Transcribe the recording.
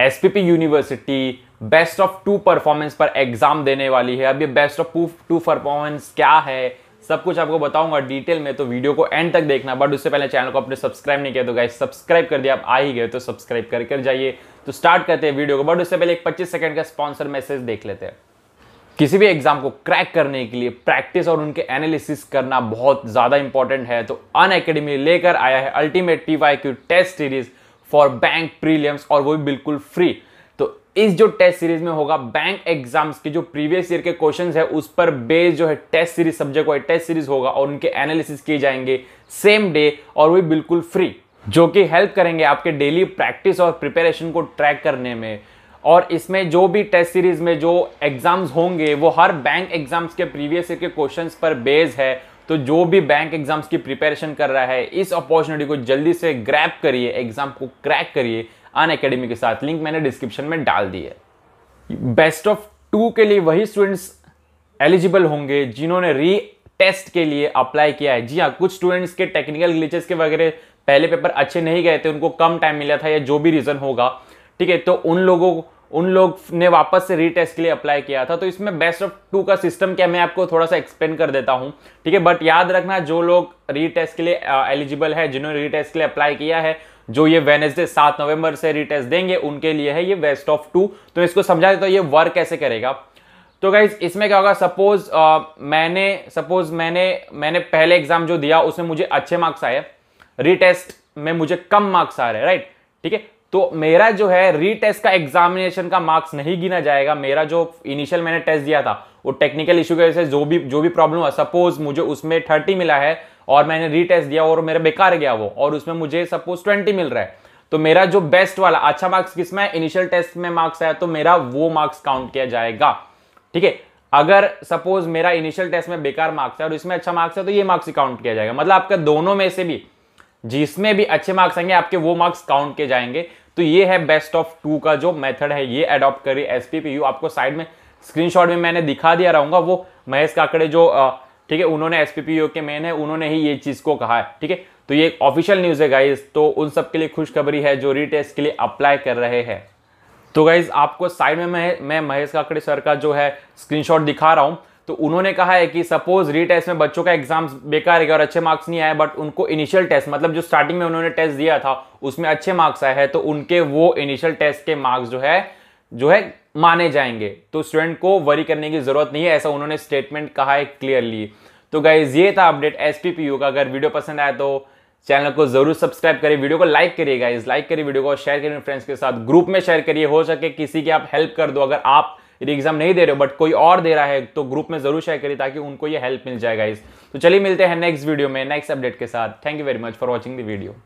SPP university best of two performance पर exam देने वाली है अब ये बेस्ट ऑफ टू परफॉर्मेंस क्या है सब कुछ आपको बताऊंगा डिटेल में तो वीडियो को एंड तक देखना बट उससे पहले चैनल को आपने सब्सक्राइब नहीं किया तो गाइस सब्सक्राइब कर दिया आप आ ही गए तो सब्सक्राइब कर कर जाइए तो स्टार्ट करते हैं वीडियो को बट उससे पहले एक 25 सेकंड का स्पॉन्सर मैसेज देख लेते हैं किसी भी एग्जाम को क्रैक करने के लिए प्रैक्टिस और उनके एनालिसिस करना बहुत ज़्यादा इंपॉर्टेंट है तो अन लेकर आया है ultimate T test series for bank prelims और वो भी बिल्कुल फ्री तो इस जो टेस्ट सीरीज में होगा बैंक एग्जाम्स के जो प्रीवियस ईयर के क्वेश्चंस है उस पर बेस्ड जो है test series subject wise test series होगा और उनके एनालिसिस किए जाएंगे सेम डे और वो बिल्कुल फ्री जो कि हेल्प करेंगे आपके डेली प्रैक्टिस और प्रिपेरेशन को ट्रैक करने में और इसमें जो भी टेस्ट सीरीज में जो एग्जाम्स होंगे वो हर बैंक एग्जाम्स के प्रीवियस ईयर के क्वेश्चंस पर बेस है तो जो भी बैंक एग्जाम्स की प्रिपरेशन कर रहा है इस अपॉर्चुनिटी को जल्दी से ग्रैप करिए एग्जाम को क्रैक करिए अन अकेडमी के साथ लिंक मैंने डिस्क्रिप्शन में डाल दी है बेस्ट ऑफ टू के लिए वही स्टूडेंट्स एलिजिबल होंगे जिन्होंने री टेस्ट के लिए अप्लाई किया है जी हाँ कुछ स्टूडेंट्स के टेक्निकल ग्लिचेस के वगैरह पहले पेपर अच्छे नहीं गए थे उनको कम टाइम मिला था या जो भी रीज़न होगा ठीक है तो उन लोगों उन लोग ने वापस से रीटेस्ट के लिए अप्लाई किया था तो इसमें बेस्ट ऑफ टू का सिस्टम क्या मैं आपको थोड़ा सा एक्सप्लेन कर देता हूँ ठीक है बट याद रखना जो लोग रीटेस्ट के लिए एलिजिबल है जिन्होंने रीटेस्ट के लिए अप्लाई किया है जो ये वेनेसडे सात नवंबर से रीटेस्ट देंगे उनके लिए है ये बेस्ट ऑफ टू तो इसको समझा देता तो ये वर्क कैसे करेगा तो गाइज इसमें क्या होगा सपोज मैंने सपोज मैंने मैंने पहले एग्जाम जो दिया उसमें मुझे अच्छे मार्क्स आए रीटेस्ट में मुझे कम मार्क्स आ रहे राइट ठीक है तो मेरा जो है रीटेस्ट का एग्जामिनेशन का मार्क्स नहीं गिना जाएगा मेरा जो इनिशियल मैंने टेस्ट दिया था वो टेक्निकल इशू की वजह से जो भी जो भी प्रॉब्लम हुआ सपोज मुझे उसमें थर्टी मिला है और मैंने रीटेस्ट दिया और मेरा बेकार गया वो और उसमें मुझे सपोज ट्वेंटी मिल रहा है तो मेरा जो बेस्ट वाला अच्छा मार्क्स किसमें इनिशियल टेस्ट में मार्क्स आया तो मेरा वो मार्क्स काउंट किया जाएगा ठीक है अगर सपोज मेरा इनिशियल टेस्ट में बेकार मार्क्स है और इसमें अच्छा मार्क्स है तो ये मार्क्स काउंट किया जाएगा मतलब आपका दोनों में से भी जिसमें भी अच्छे मार्क्स आएंगे आपके वो मार्क्स काउंट किए जाएंगे तो ये है बेस्ट ऑफ टू का जो मेथड है ये अडॉप्ट करिए एस आपको साइड में स्क्रीनशॉट में मैंने दिखा दिया रहूंगा वो महेश काकड़े जो ठीक है उन्होंने एस के मैन है उन्होंने ही ये चीज़ को कहा है ठीक है तो ये ऑफिशियल न्यूज़ है गाइज तो उन सब के लिए खुशखबरी है जो रीटेस्ट के लिए अप्लाई कर रहे हैं तो गाइज आपको साइड में मैं मैं महेश काकड़े सर का जो है स्क्रीनशॉट दिखा रहा हूँ तो उन्होंने कहा है कि सपोज रीटेस्ट में बच्चों का एग्जाम बेकार है और अच्छे मार्क्स नहीं आए बट उनको इनिशियल टेस्ट मतलब जो स्टार्टिंग में उन्होंने टेस्ट दिया था उसमें अच्छे मार्क्स आए हैं तो उनके वो इनिशियल टेस्ट के मार्क्स जो है जो है माने जाएंगे तो स्टूडेंट को वरी करने की जरूरत नहीं है ऐसा उन्होंने स्टेटमेंट कहा है क्लियरली तो गाइज ये था अपडेट एस का अगर वीडियो पसंद आया तो चैनल को जरूर सब्सक्राइब करें वीडियो को लाइक करिए गाइज लाइक करिए वीडियो को शेयर करिए फ्रेंड्स के साथ ग्रुप में शेयर करिए हो सके किसी की आप हेल्प कर दो अगर आप यदि एग्जाम नहीं दे रहे हो बट कोई और दे रहा है तो ग्रुप में जरूर शेयर करिए ताकि उनको ये हेल्प मिल जाएगा इस तो चलिए मिलते हैं नेक्स्ट वीडियो में नेक्स्ट अपडेट के साथ thank you very much for watching the video